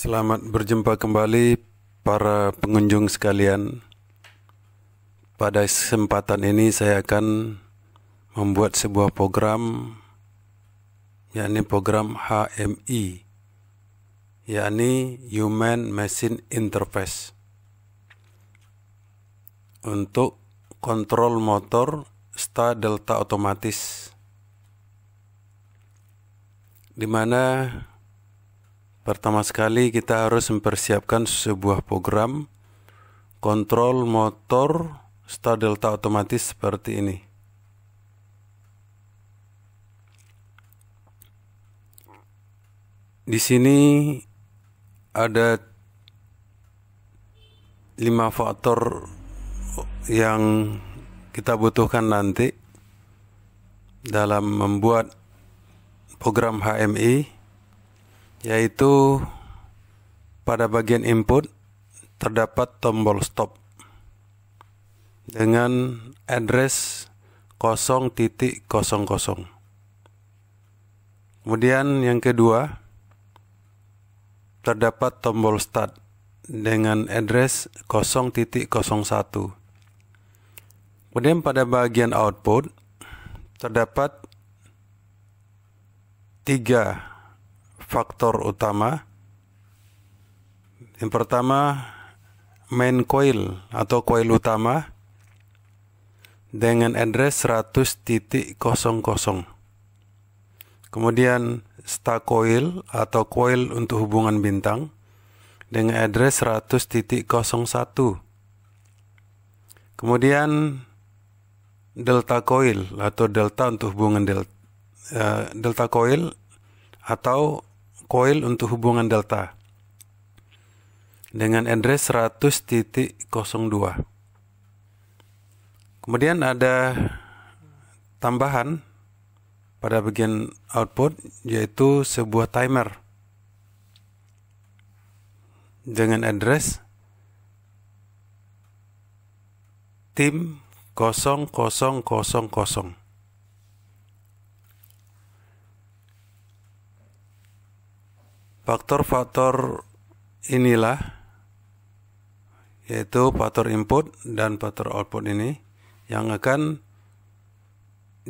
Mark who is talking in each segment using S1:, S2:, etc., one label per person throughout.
S1: Selamat berjumpa kembali para pengunjung sekalian. Pada kesempatan ini saya akan membuat sebuah program yakni program HMI yakni Human Machine Interface untuk kontrol motor sta delta otomatis di mana Pertama sekali kita harus mempersiapkan sebuah program kontrol motor start delta otomatis seperti ini. Di sini ada lima faktor yang kita butuhkan nanti dalam membuat program HMI yaitu pada bagian input terdapat tombol stop dengan address 0.00. Kemudian yang kedua terdapat tombol start dengan address 0.01. Kemudian pada bagian output terdapat tiga faktor utama. Yang pertama, main coil atau coil utama dengan address 100.00. Kemudian star coil atau coil untuk hubungan bintang dengan address 100.01. Kemudian delta coil atau delta untuk hubungan delta, uh, eh, delta coil atau koil untuk hubungan delta dengan address 100.02. Kemudian ada tambahan pada bagian output yaitu sebuah timer dengan address tim 0000 faktor-faktor inilah yaitu faktor input dan faktor output ini yang akan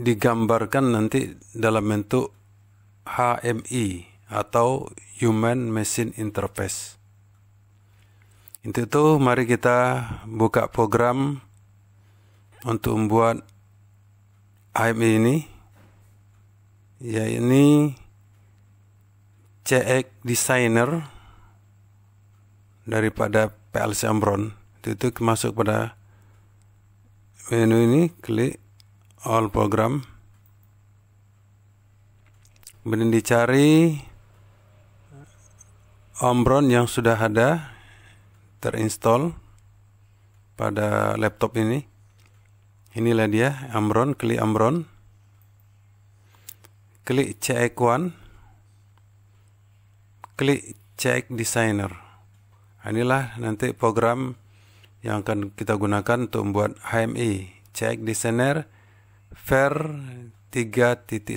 S1: digambarkan nanti dalam bentuk HMI atau Human Machine Interface. Untuk itu mari kita buka program untuk membuat HMI ini yaitu CX e Designer daripada PLC Ambron itu, itu masuk pada menu ini klik all program kemudian dicari Ambron yang sudah ada terinstall pada laptop ini inilah dia Ambron klik Ambron klik CX1 e klik Check designer inilah nanti program yang akan kita gunakan untuk membuat HMI Check designer ver 3.1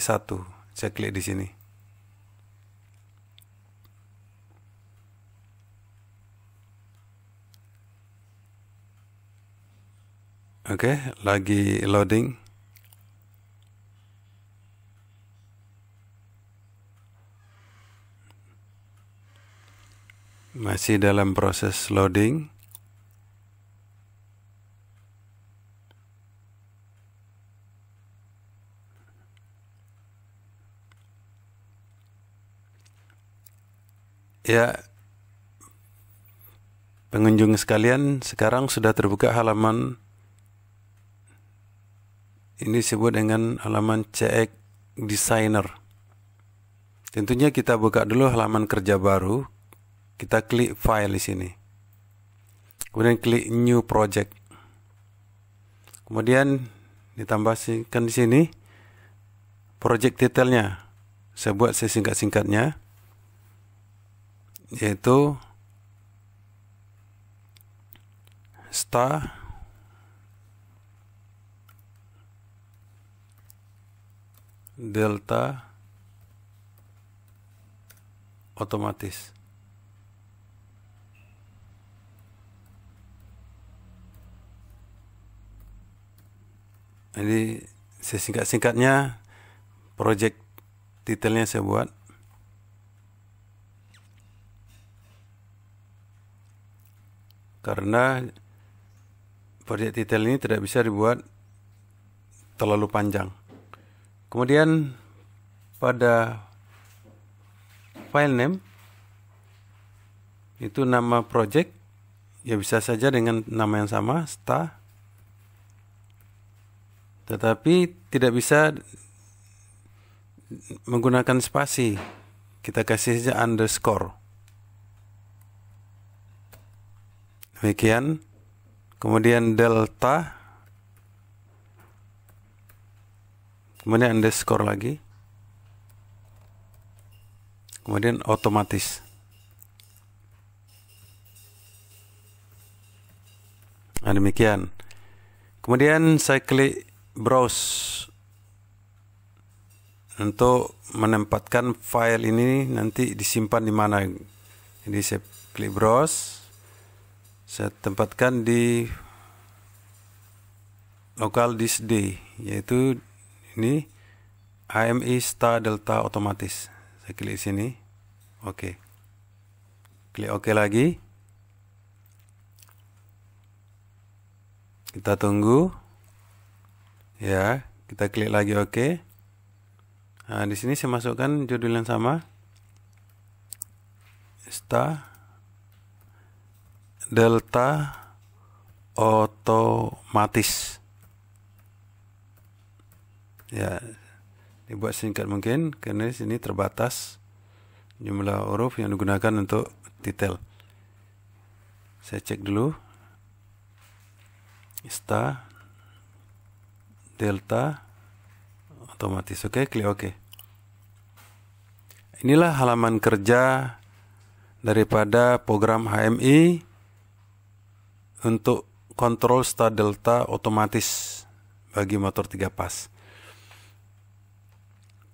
S1: saya klik di sini Oke, okay, lagi loading. Masih dalam proses loading. Ya, pengunjung sekalian, sekarang sudah terbuka halaman ini disebut dengan halaman CX Designer. Tentunya kita buka dulu halaman kerja baru kita klik file di sini. Kemudian klik new project. Kemudian ditambahkan di sini project detailnya. Saya buat sesingkat-singkatnya yaitu star delta otomatis Jadi sesingkat-singkatnya project titelnya saya buat karena project titel ini tidak bisa dibuat terlalu panjang. Kemudian pada file name itu nama project ya bisa saja dengan nama yang sama star tetapi tidak bisa menggunakan spasi kita kasih saja underscore demikian kemudian delta kemudian underscore lagi kemudian otomatis nah demikian kemudian saya klik browse untuk menempatkan file ini nanti disimpan di mana. Jadi saya klik browse, saya tempatkan di local disk D, yaitu ini AMI star delta otomatis. Saya klik sini, oke. Okay. Klik oke okay lagi. Kita tunggu ya kita klik lagi oke okay. nah di sini saya masukkan judul yang sama star delta otomatis ya dibuat singkat mungkin karena di sini terbatas jumlah huruf yang digunakan untuk titel saya cek dulu star delta otomatis. Oke, okay, klik oke. Okay. Inilah halaman kerja daripada program HMI untuk kontrol start delta otomatis bagi motor 3 pas.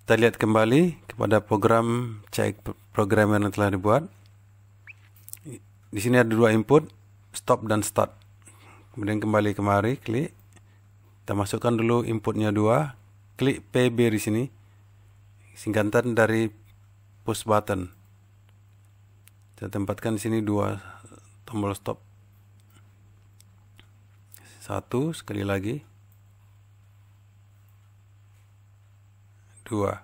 S1: Kita lihat kembali kepada program cek program yang telah dibuat. Di sini ada dua input, stop dan start. Kemudian kembali kemari, klik kita masukkan dulu inputnya dua klik PB di sini singkatan dari push button kita tempatkan di sini dua tombol stop satu sekali lagi dua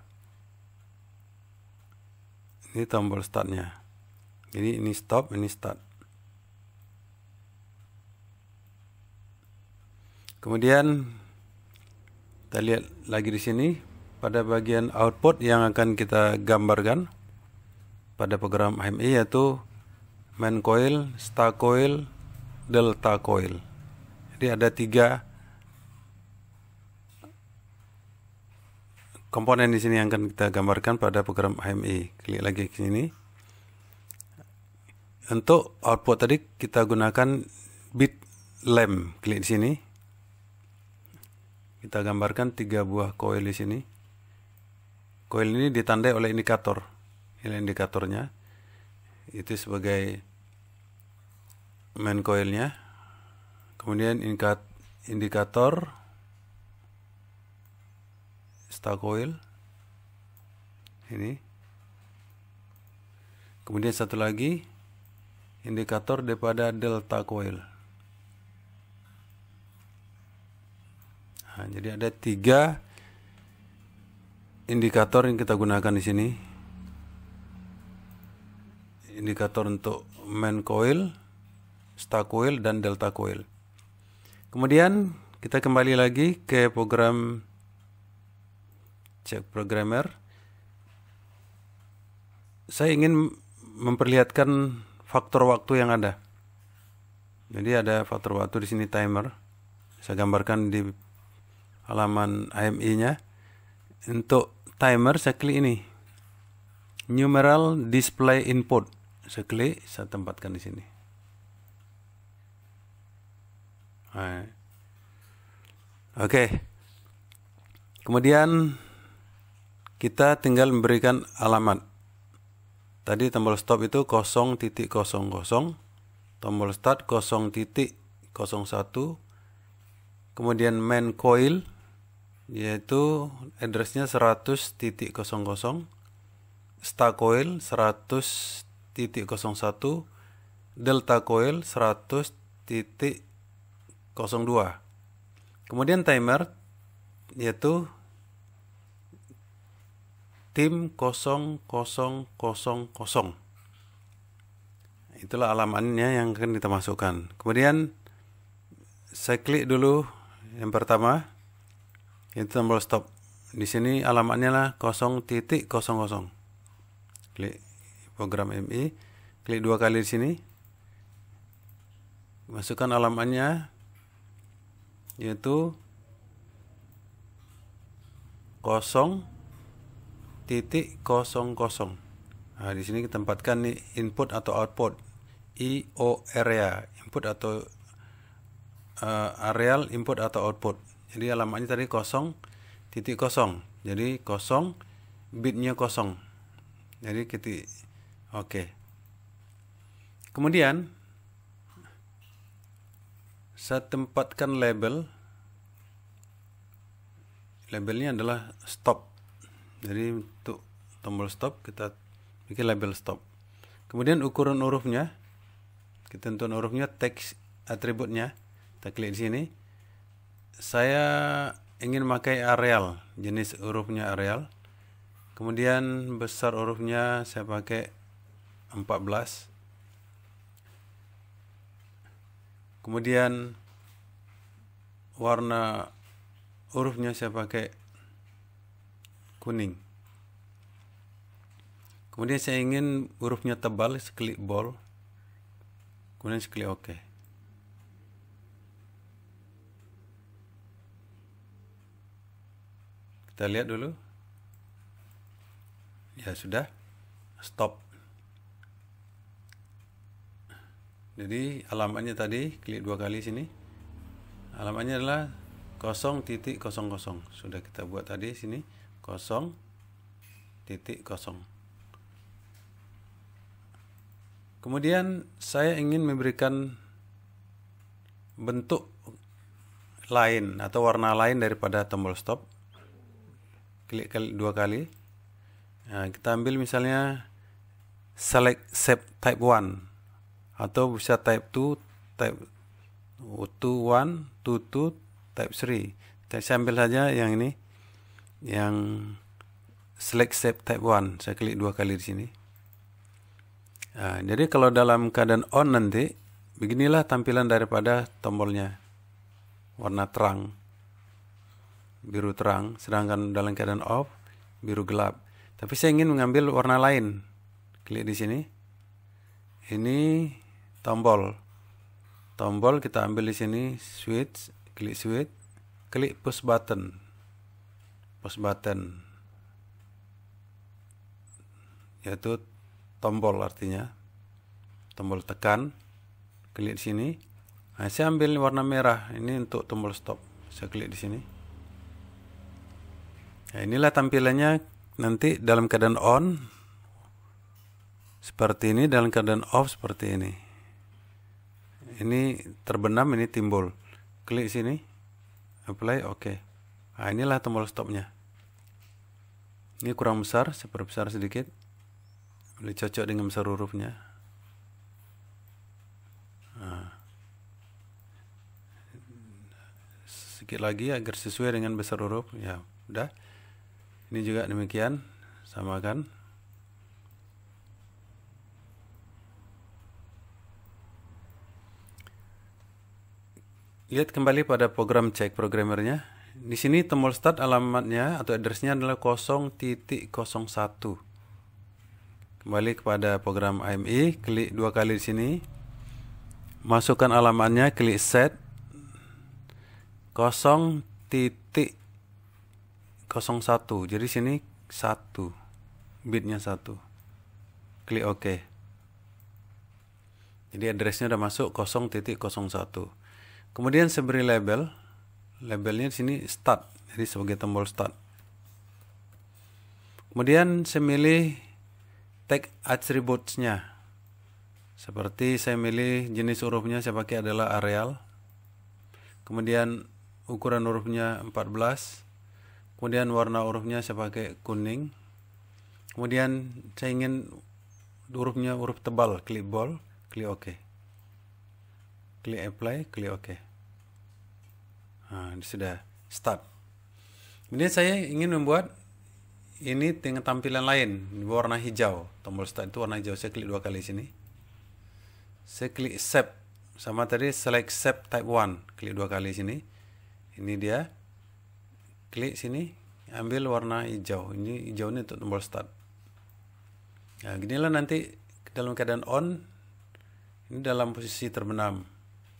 S1: ini tombol startnya jadi ini stop ini start Kemudian kita lihat lagi di sini pada bagian output yang akan kita gambarkan pada program HMI yaitu main coil, star coil, delta coil. Jadi ada tiga komponen di sini yang akan kita gambarkan pada program HMI. Klik lagi ke sini. Untuk output tadi kita gunakan bit lem. Klik di sini kita gambarkan tiga buah koil di sini koil ini ditandai oleh indikator ini indikatornya itu sebagai main koilnya kemudian indikator star coil ini kemudian satu lagi indikator daripada delta coil Nah, jadi ada tiga indikator yang kita gunakan di sini. Indikator untuk main coil, star coil, dan delta coil. Kemudian kita kembali lagi ke program check programmer. Saya ingin memperlihatkan faktor waktu yang ada. Jadi ada faktor waktu di sini timer. Saya gambarkan di halaman HMI-nya untuk timer saya klik ini numeral display input saya klik saya tempatkan di sini oke okay. kemudian kita tinggal memberikan alamat tadi tombol stop itu 0.00 tombol start 0.01 kemudian main coil yaitu addressnya 100.00 star coil 100.01 delta coil 100.02 kemudian timer yaitu tim 0000 itulah alamannya yang akan kita masukkan kemudian saya klik dulu yang pertama itu tombol stop di sini alamatnya lah 0.00 klik program MI klik dua kali di sini masukkan alamatnya yaitu 0.00 nah di sini kita tempatkan nih input atau output IO area ya, input atau uh, areal input atau output jadi alamatnya tadi kosong titik kosong jadi kosong bitnya kosong jadi titik oke okay. kemudian saya tempatkan label labelnya adalah stop jadi untuk tombol stop kita bikin label stop kemudian ukuran hurufnya kita tentukan hurufnya teks atributnya kita klik di sini saya ingin pakai areal jenis hurufnya areal Kemudian besar hurufnya saya pakai 14. Kemudian warna hurufnya saya pakai kuning. Kemudian saya ingin hurufnya tebal, sekelip bol. Kemudian sekelip oke. Okay. kita lihat dulu ya sudah stop jadi alamatnya tadi klik dua kali sini alamatnya adalah 0.00 sudah kita buat tadi sini 0.0 kemudian saya ingin memberikan bentuk lain atau warna lain daripada tombol stop klik kali dua kali nah, kita ambil misalnya select shape type 1 atau bisa type 2 type 2 1 2 2 type 3 saya ambil saja yang ini yang select shape type 1 saya klik dua kali di sini nah, jadi kalau dalam keadaan on nanti beginilah tampilan daripada tombolnya warna terang biru terang, sedangkan dalam keadaan off, biru gelap. Tapi saya ingin mengambil warna lain. Klik di sini. Ini tombol. Tombol kita ambil di sini switch, klik switch, klik push button. Push button. Yaitu tombol artinya. Tombol tekan. Klik di sini. Nah, saya ambil warna merah. Ini untuk tombol stop. Saya klik di sini. Nah, inilah tampilannya nanti dalam keadaan on seperti ini, dalam keadaan off seperti ini. Ini terbenam, ini timbul. Klik sini, apply, oke. Okay. Nah, inilah tombol stopnya. Ini kurang besar, besar sedikit. Boleh cocok dengan besar hurufnya. Nah. Sedikit lagi agar sesuai dengan besar huruf. Ya, udah ini juga demikian samakan lihat kembali pada program cek programmernya di sini tombol start alamatnya atau addressnya adalah 0.01 kembali kepada program AMI, klik dua kali di sini masukkan alamatnya klik set 0.1 01 jadi sini satu bitnya satu. klik OK jadi addressnya udah masuk 0.01 kemudian seberi label labelnya sini start jadi sebagai tombol start kemudian saya milih tag nya seperti saya milih jenis hurufnya saya pakai adalah areal kemudian ukuran hurufnya 14 kemudian warna hurufnya saya pakai kuning kemudian saya ingin hurufnya huruf tebal klik bold klik ok klik apply klik ok nah, sudah start kemudian saya ingin membuat ini dengan tampilan lain warna hijau tombol start itu warna hijau saya klik dua kali sini saya klik save sama tadi select save type 1 klik dua kali sini ini dia klik sini ambil warna hijau ini hijau ini untuk tombol start nah ginilah nanti dalam keadaan on ini dalam posisi terbenam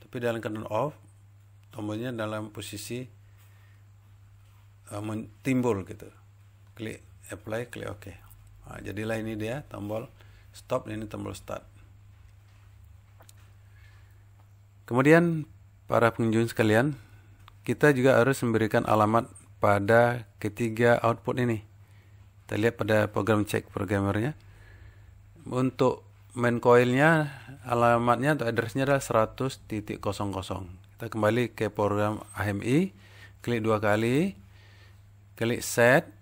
S1: tapi dalam keadaan off tombolnya dalam posisi uh, timbul gitu klik apply klik ok nah, jadilah ini dia tombol stop ini tombol start kemudian para pengunjung sekalian kita juga harus memberikan alamat pada ketiga output ini kita lihat pada program check programmernya untuk main coilnya alamatnya atau addressnya adalah 100.00 kita kembali ke program AMI klik dua kali klik set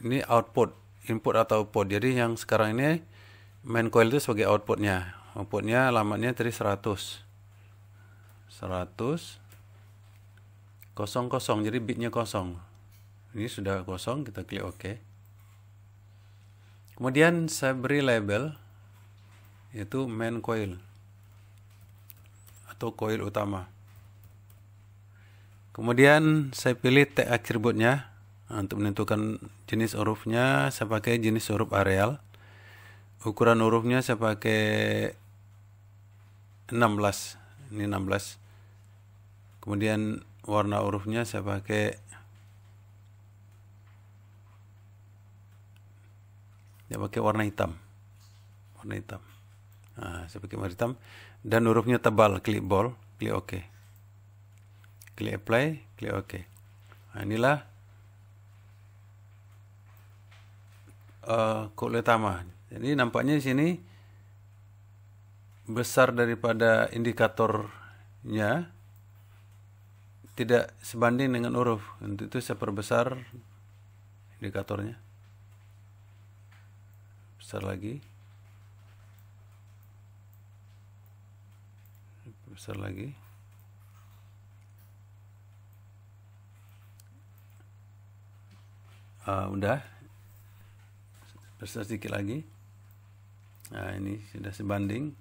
S1: ini output input atau output jadi yang sekarang ini main coil itu sebagai outputnya outputnya alamatnya tadi 100 100 kosong kosong jadi bitnya kosong ini sudah kosong kita klik OK kemudian saya beri label yaitu main coil atau coil utama kemudian saya pilih tag atributnya nah, untuk menentukan jenis hurufnya saya pakai jenis huruf areal ukuran hurufnya saya pakai 16 ini 16 kemudian warna hurufnya saya pakai saya pakai warna hitam warna hitam nah, saya pakai warna hitam dan hurufnya tebal klik ball klik ok klik apply klik ok nah, inilah uh, eh, kulit utama jadi nampaknya di sini besar daripada indikatornya tidak sebanding dengan huruf untuk itu saya perbesar indikatornya besar lagi besar lagi uh, udah besar sedikit lagi nah ini sudah sebanding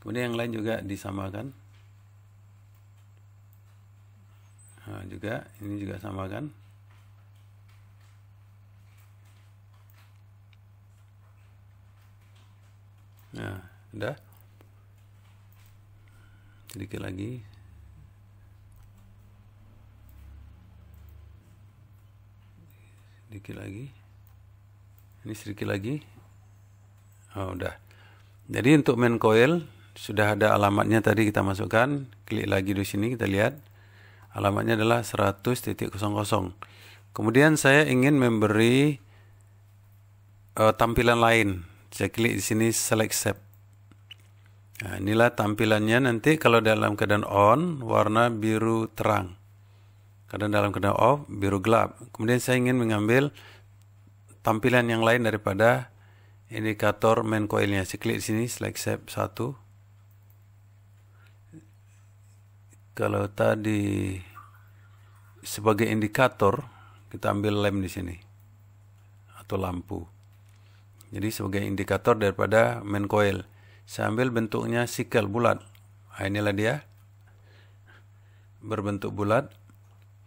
S1: kemudian yang lain juga disamakan nah, juga ini juga sama kan nah udah sedikit lagi sedikit lagi ini sedikit lagi oh udah jadi untuk main coil sudah ada alamatnya tadi kita masukkan klik lagi di sini kita lihat alamatnya adalah 100.00 kemudian saya ingin memberi uh, tampilan lain saya klik di sini select save nah, inilah tampilannya nanti kalau dalam keadaan on warna biru terang kadang dalam keadaan off biru gelap kemudian saya ingin mengambil tampilan yang lain daripada indikator main coilnya saya klik di sini select save 1 kalau tadi sebagai indikator kita ambil lem di sini atau lampu. Jadi sebagai indikator daripada main coil. Saya ambil bentuknya sikel bulat. Nah, inilah dia. Berbentuk bulat.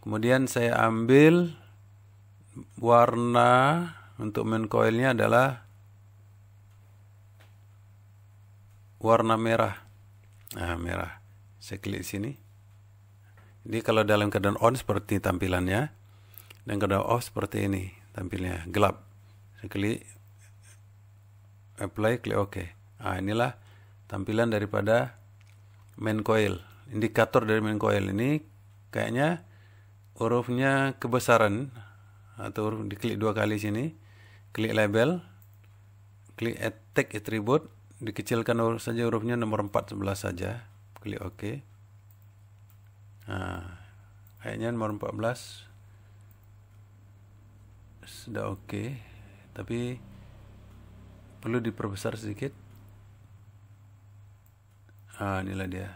S1: Kemudian saya ambil warna untuk main coilnya adalah warna merah. Nah, merah. Saya klik sini. Jadi kalau dalam keadaan on seperti tampilannya dan keadaan off seperti ini tampilnya gelap. Saya klik apply, klik OK. Nah, inilah tampilan daripada main coil. Indikator dari main coil ini kayaknya hurufnya kebesaran atau huruf diklik dua kali sini. Klik label, klik add tag attribute, dikecilkan saja hurufnya nomor 4 sebelah saja. Klik OK. Nah, kayaknya nomor 14 sudah oke, okay, tapi perlu diperbesar sedikit. Ah, inilah dia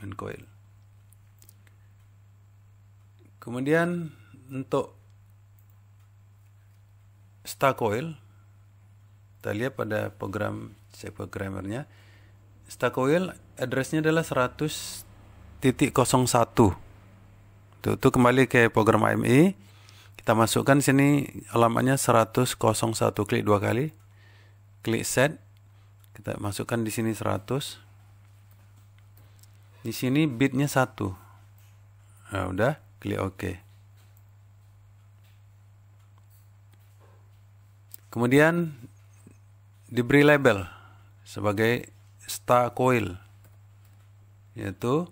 S1: main coil. Kemudian untuk star coil kita lihat pada program check nya star coil addressnya adalah 100 0.01 itu, itu kembali ke program AMI kita masukkan sini alamatnya 10001 klik dua kali klik set kita masukkan di sini 100 di sini bitnya satu. nah, udah klik OK kemudian diberi label sebagai star coil yaitu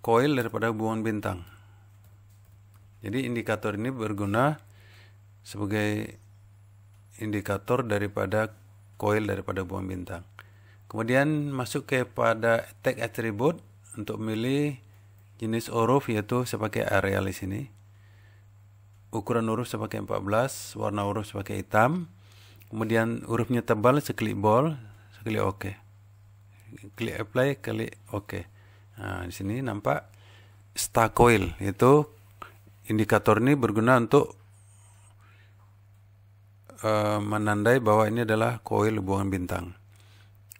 S1: koil daripada hubungan bintang. Jadi indikator ini berguna sebagai indikator daripada koil daripada hubungan bintang. Kemudian masuk kepada tag attribute untuk memilih jenis huruf yaitu saya pakai area di sini. Ukuran huruf saya pakai 14, warna huruf saya pakai hitam. Kemudian hurufnya tebal klik bold, saya oke. OK. Klik apply, klik oke. Nah, di sini nampak star coil itu indikator ini berguna untuk uh, menandai bahwa ini adalah koil buangan bintang.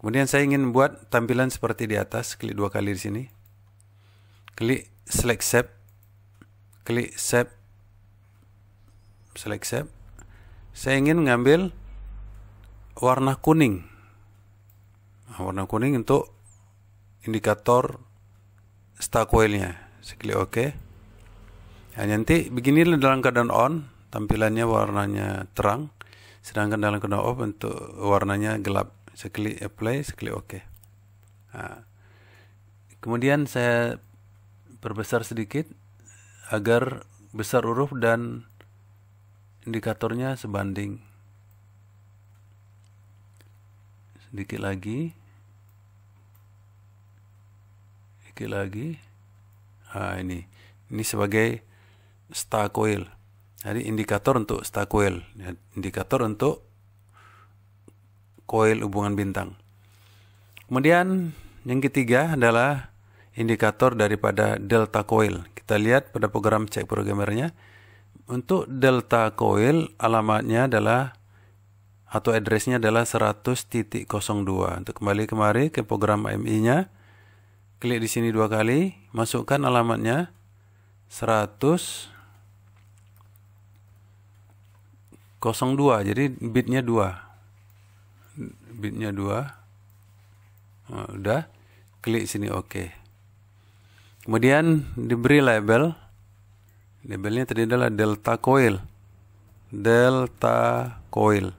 S1: Kemudian saya ingin buat tampilan seperti di atas, klik dua kali di sini. Klik select shape. Klik shape. Select shape. Saya ingin mengambil warna kuning. warna kuning untuk indikator star coilnya saya klik ok nah, nanti begini dalam keadaan on tampilannya warnanya terang sedangkan dalam keadaan off untuk warnanya gelap saya klik apply saya klik ok nah, kemudian saya perbesar sedikit agar besar huruf dan indikatornya sebanding sedikit lagi sedikit lagi nah, ini ini sebagai star coil jadi indikator untuk star coil ya, indikator untuk coil hubungan bintang kemudian yang ketiga adalah indikator daripada delta coil kita lihat pada program cek programmernya untuk delta coil alamatnya adalah atau addressnya adalah 100.02 untuk kembali kemari ke program AMI nya klik di sini dua kali, masukkan alamatnya 100 02 jadi bitnya 2 bitnya 2 nah, udah klik sini oke okay. kemudian diberi label labelnya tadi adalah delta coil delta coil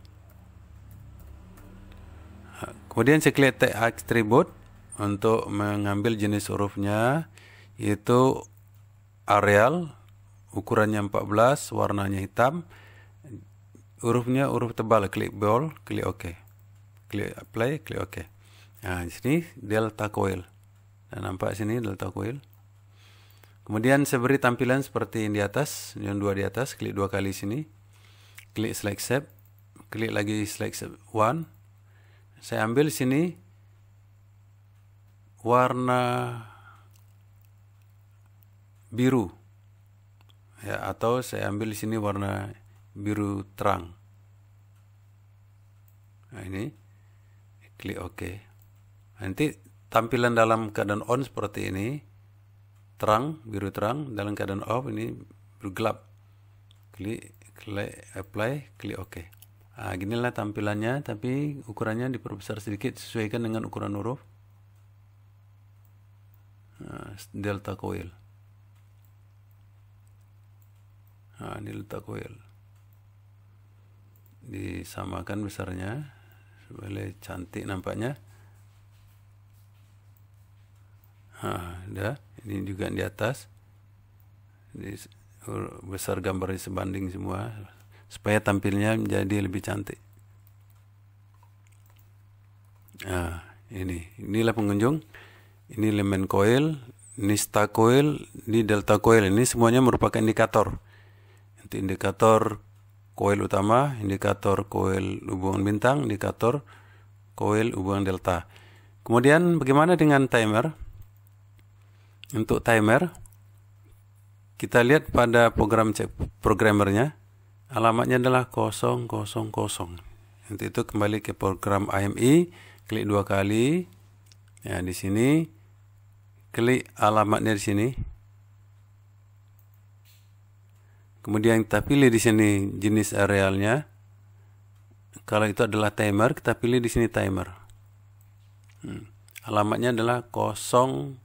S1: kemudian saya klik tag attribute untuk mengambil jenis hurufnya itu areal ukurannya 14 warnanya hitam hurufnya huruf tebal klik bold klik ok klik apply klik ok nah sini delta coil nah, nampak sini delta coil kemudian saya beri tampilan seperti yang di atas yang dua di atas klik dua kali sini klik select shape klik lagi select shape one saya ambil sini warna biru ya atau saya ambil di sini warna biru terang nah ini klik OK nanti tampilan dalam keadaan on seperti ini terang biru terang dalam keadaan off ini bergelap klik klik apply klik OK nah, ginilah tampilannya tapi ukurannya diperbesar sedikit sesuaikan dengan ukuran huruf Ah, delta coil nah, ini delta coil disamakan besarnya boleh cantik nampaknya nah, ada ini juga di atas ini besar gambarnya sebanding semua supaya tampilnya menjadi lebih cantik nah ini inilah pengunjung ini elemen koil, ini star coil, ini delta koil. Ini semuanya merupakan indikator. Untuk indikator koil utama, indikator koil hubungan bintang, indikator koil hubungan delta. Kemudian bagaimana dengan timer? Untuk timer, kita lihat pada program programmernya, alamatnya adalah 000. Untuk itu kembali ke program AMI, klik dua kali. Ya, di sini klik alamatnya di sini. Kemudian kita pilih di sini jenis arealnya. Kalau itu adalah timer, kita pilih di sini timer. Hmm. Alamatnya adalah 0000.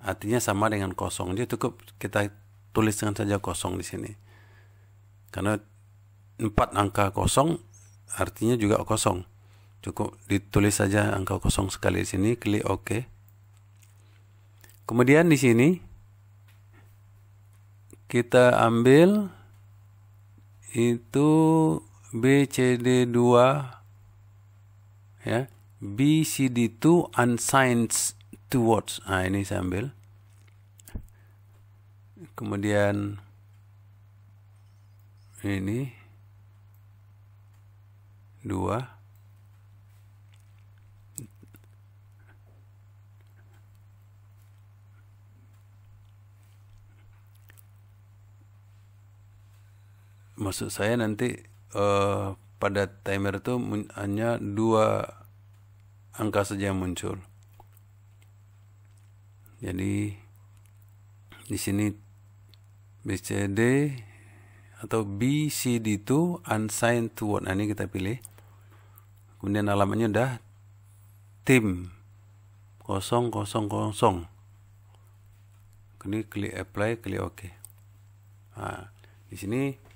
S1: Artinya sama dengan kosong. Jadi cukup kita tulis dengan saja kosong di sini. Karena 4 angka kosong artinya juga kosong. Cukup ditulis saja angka kosong sekali di sini, klik OK. Kemudian di sini kita ambil itu BCD2 ya BCD2 unsigned towards nah ini saya ambil kemudian ini 2 maksud saya nanti uh, pada timer itu hanya dua angka saja yang muncul jadi di sini BCD atau BCD itu unsigned to word nah, ini kita pilih kemudian alamatnya udah tim 000 ini klik apply klik ok nah, di sini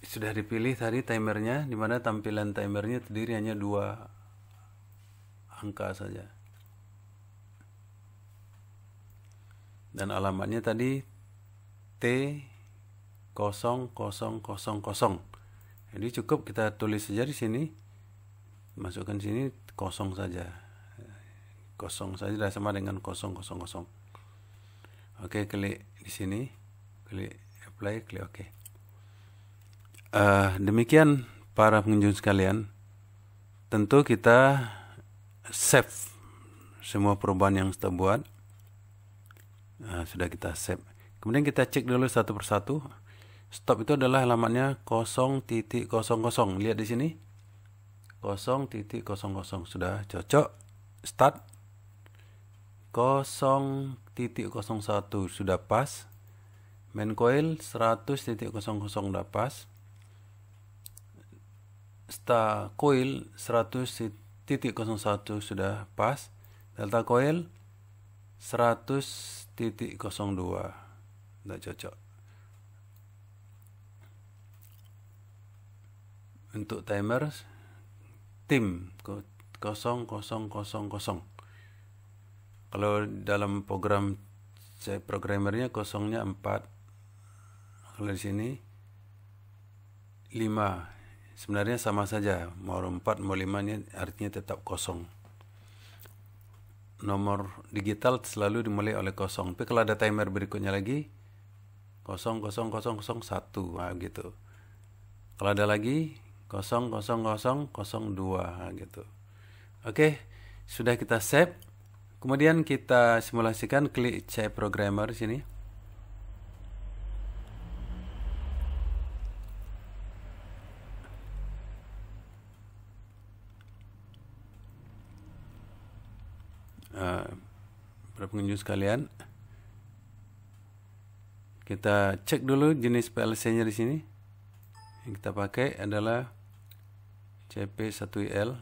S1: sudah dipilih tadi timernya dimana tampilan timernya terdiri hanya dua angka saja dan alamatnya tadi T 0000 jadi cukup kita tulis saja di sini masukkan sini kosong saja kosong saja sudah sama dengan kosong kosong kosong oke klik di sini klik apply klik oke okay uh, demikian para pengunjung sekalian, tentu kita save semua perubahan yang kita buat. Uh, sudah kita save. Kemudian kita cek dulu satu persatu. Stop itu adalah alamatnya 0.00. Lihat di sini. 0.00 sudah cocok. Start 0.01 sudah pas. Main coil 100.00 sudah pas delta coil 100.01 sudah pas delta coil 100.02 tidak cocok untuk timer tim 0000 kalau dalam program saya programmernya kosongnya 4 kalau di sini 5 sebenarnya sama saja mau 4 mau 5 ini artinya tetap kosong nomor digital selalu dimulai oleh kosong tapi kalau ada timer berikutnya lagi kosong kosong kosong kosong satu ah, gitu kalau ada lagi kosong kosong kosong kosong dua ah, gitu oke sudah kita save kemudian kita simulasikan klik C programmer sini pengunjung sekalian. Kita cek dulu jenis PLC-nya di sini. Yang kita pakai adalah CP1IL.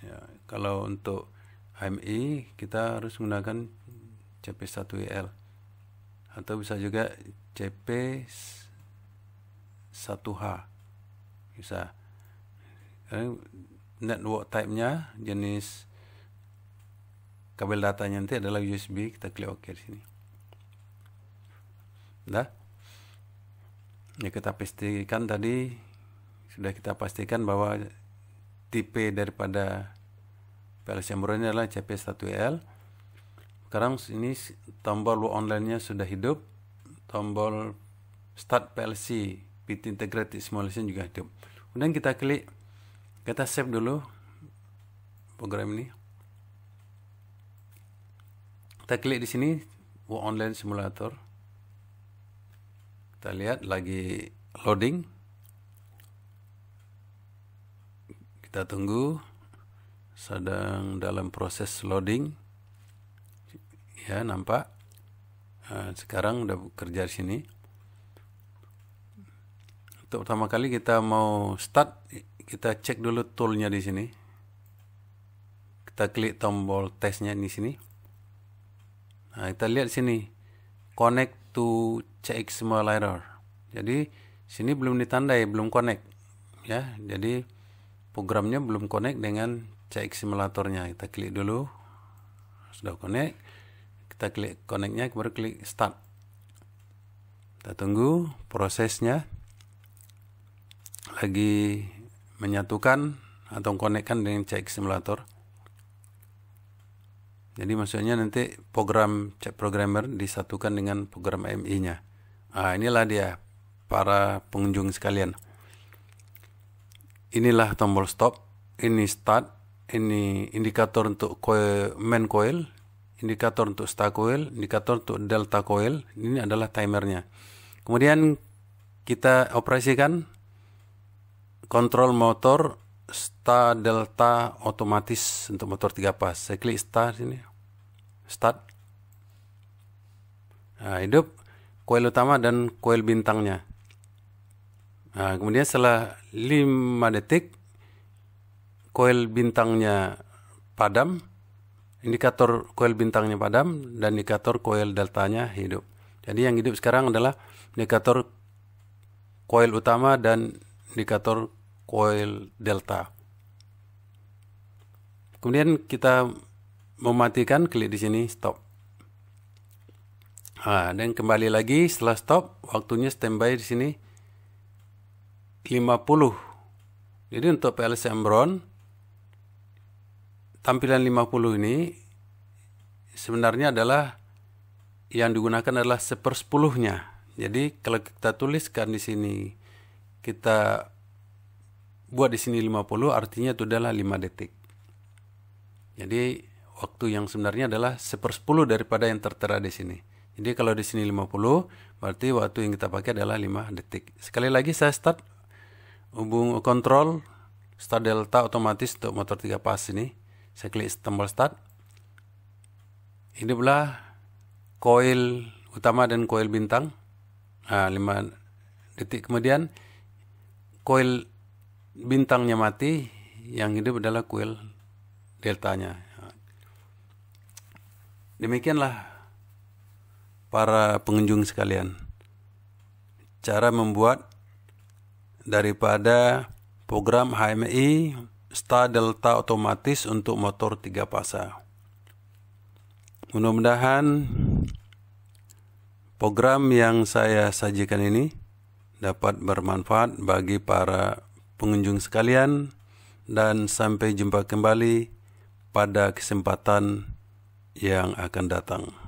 S1: Ya, kalau untuk HMI kita harus menggunakan CP1IL atau bisa juga CP1H. Bisa. Network type-nya jenis kabel datanya nanti adalah USB kita klik OK di sini dah ya kita pastikan tadi sudah kita pastikan bahwa tipe daripada PLC yang ini adalah CP1L sekarang ini tombol online-nya sudah hidup tombol start PLC PT integrated simulation juga hidup kemudian kita klik kita save dulu program ini kita klik di sini Wo Online Simulator. Kita lihat lagi loading. Kita tunggu sedang dalam proses loading. Ya, nampak. Nah, sekarang udah kerja di sini. Untuk pertama kali kita mau start, kita cek dulu toolnya di sini. Kita klik tombol tesnya di sini Nah, kita lihat sini connect to CX Simulator. Jadi sini belum ditandai, belum connect ya. Jadi programnya belum connect dengan CX simulatornya. Kita klik dulu. Sudah connect. Kita klik connectnya baru klik start. Kita tunggu prosesnya lagi menyatukan atau konekkan dengan CX simulator. Jadi maksudnya nanti program cek programmer disatukan dengan program MI-nya. Nah, inilah dia para pengunjung sekalian. Inilah tombol stop, ini start, ini indikator untuk coil, main coil, indikator untuk star coil, indikator untuk delta coil. Ini adalah timernya. Kemudian kita operasikan kontrol motor Start delta otomatis untuk motor 3 pas. Saya klik start sini. Start. Nah, hidup coil utama dan coil bintangnya. Nah, kemudian setelah 5 detik coil bintangnya padam, indikator coil bintangnya padam dan indikator coil deltanya hidup. Jadi yang hidup sekarang adalah indikator coil utama dan indikator coil delta. Kemudian kita mematikan klik di sini stop. Nah, dan kembali lagi setelah stop, waktunya standby di sini 50. Jadi untuk PLC Embron tampilan 50 ini sebenarnya adalah yang digunakan adalah sepersepuluhnya. Jadi kalau kita tuliskan di sini kita buat di sini 50 artinya itu adalah 5 detik. Jadi waktu yang sebenarnya adalah sepersepuluh daripada yang tertera di sini. Jadi kalau di sini 50 berarti waktu yang kita pakai adalah 5 detik. Sekali lagi saya start hubung kontrol start delta otomatis untuk motor 3 pas ini. Saya klik tombol start. Ini pula koil utama dan koil bintang. Nah, 5 detik kemudian koil bintangnya mati, yang hidup adalah kuil deltanya. Demikianlah para pengunjung sekalian cara membuat daripada program HMI Star Delta otomatis untuk motor tiga pasa. Mudah-mudahan program yang saya sajikan ini dapat bermanfaat bagi para pengunjung sekalian dan sampai jumpa kembali pada kesempatan yang akan datang.